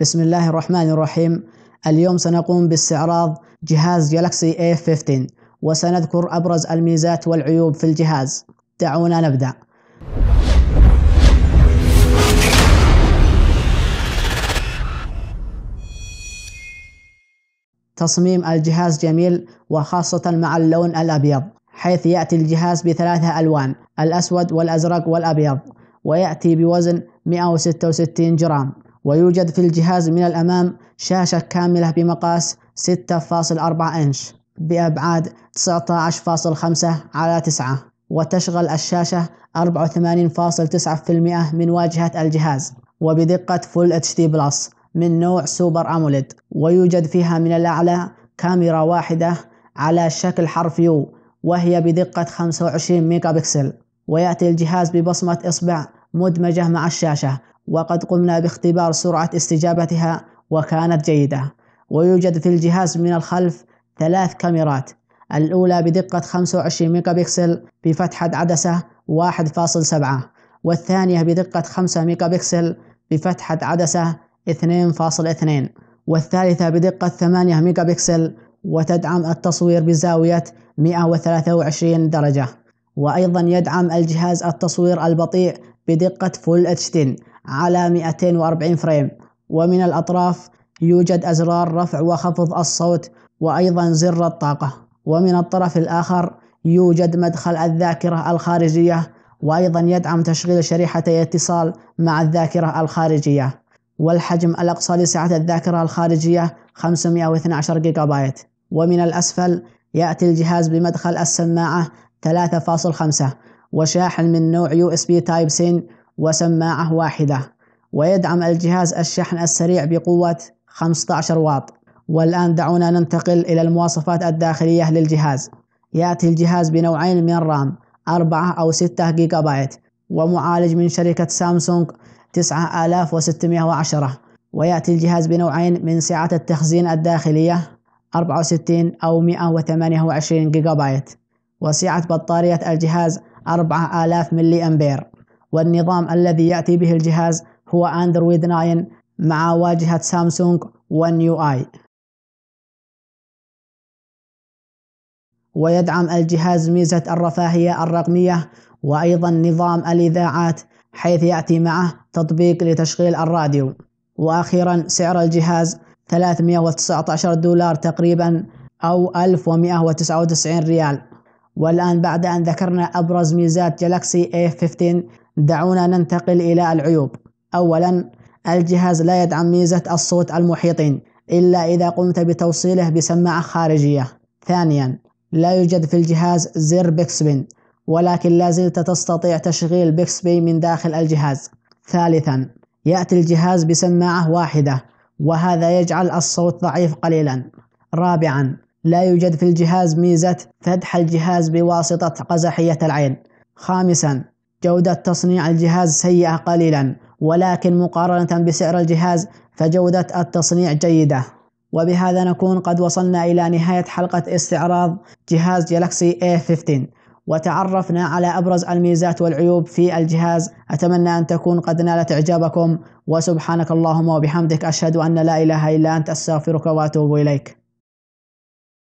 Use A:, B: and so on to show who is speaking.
A: بسم الله الرحمن الرحيم اليوم سنقوم باستعراض جهاز جالكسي A15 وسنذكر أبرز الميزات والعيوب في الجهاز دعونا نبدأ تصميم الجهاز جميل وخاصة مع اللون الأبيض حيث يأتي الجهاز بثلاثة ألوان الأسود والأزرق والأبيض ويأتي بوزن 166 جرام ويوجد في الجهاز من الأمام شاشة كاملة بمقاس 6.4 إنش بأبعاد 19.5 على 9 وتشغل الشاشة 84.9% من واجهة الجهاز وبدقة فول اتش دي بلس من نوع سوبر أموليد ويوجد فيها من الأعلى كاميرا واحدة على شكل حرف يو وهي بدقة 25 ميجا بكسل ويأتي الجهاز ببصمة إصبع مدمجة مع الشاشة وقد قمنا باختبار سرعة استجابتها وكانت جيدة ويوجد في الجهاز من الخلف ثلاث كاميرات الأولى بدقة 25 ميجا بكسل بفتحة عدسة 1.7 والثانية بدقة 5 ميجا بكسل بفتحة عدسة 2.2 والثالثة بدقة 8 ميجا بكسل وتدعم التصوير بزاوية 123 درجة وأيضا يدعم الجهاز التصوير البطيء بدقة فول HD على 240 فريم ومن الأطراف يوجد أزرار رفع وخفض الصوت وأيضا زر الطاقة ومن الطرف الآخر يوجد مدخل الذاكرة الخارجية وأيضا يدعم تشغيل شريحتي اتصال مع الذاكرة الخارجية والحجم الأقصى لسعة الذاكرة الخارجية 512 جيجا بايت ومن الأسفل يأتي الجهاز بمدخل السماعة 3.5 وشاحن من نوع USB Type C وسماعة واحدة ويدعم الجهاز الشحن السريع بقوة 15 واط والآن دعونا ننتقل إلى المواصفات الداخلية للجهاز يأتي الجهاز بنوعين من الرام 4 أو 6 جيجا بايت ومعالج من شركة سامسونج 9610 ويأتي الجهاز بنوعين من سعة التخزين الداخلية 64 أو 128 جيجا بايت وسعة بطارية الجهاز 4000 ملي أمبير والنظام الذي يأتي به الجهاز هو أندرويد 9 مع واجهة سامسونج ون يو آي ويدعم الجهاز ميزة الرفاهية الرقمية وأيضا نظام الإذاعات حيث يأتي معه تطبيق لتشغيل الراديو وأخيرا سعر الجهاز 319 دولار تقريبا أو 1199 ريال والآن بعد أن ذكرنا أبرز ميزات جالكسي A15 دعونا ننتقل إلى العيوب أولا الجهاز لا يدعم ميزة الصوت المحيطين إلا إذا قمت بتوصيله بسماعة خارجية ثانيا لا يوجد في الجهاز زر بيكسبين ولكن لا زلت تستطيع تشغيل بيكسبي من داخل الجهاز ثالثا يأتي الجهاز بسماعة واحدة وهذا يجعل الصوت ضعيف قليلا رابعا لا يوجد في الجهاز ميزة فتح الجهاز بواسطة قزحية العين خامسا جودة تصنيع الجهاز سيئة قليلا ولكن مقارنة بسعر الجهاز فجودة التصنيع جيدة وبهذا نكون قد وصلنا إلى نهاية حلقة استعراض جهاز جالكسي A15 وتعرفنا على أبرز الميزات والعيوب في الجهاز أتمنى أن تكون قد نالت إعجابكم وسبحانك اللهم وبحمدك أشهد أن لا إله إلا أنت أستغفرك وأتوب إليك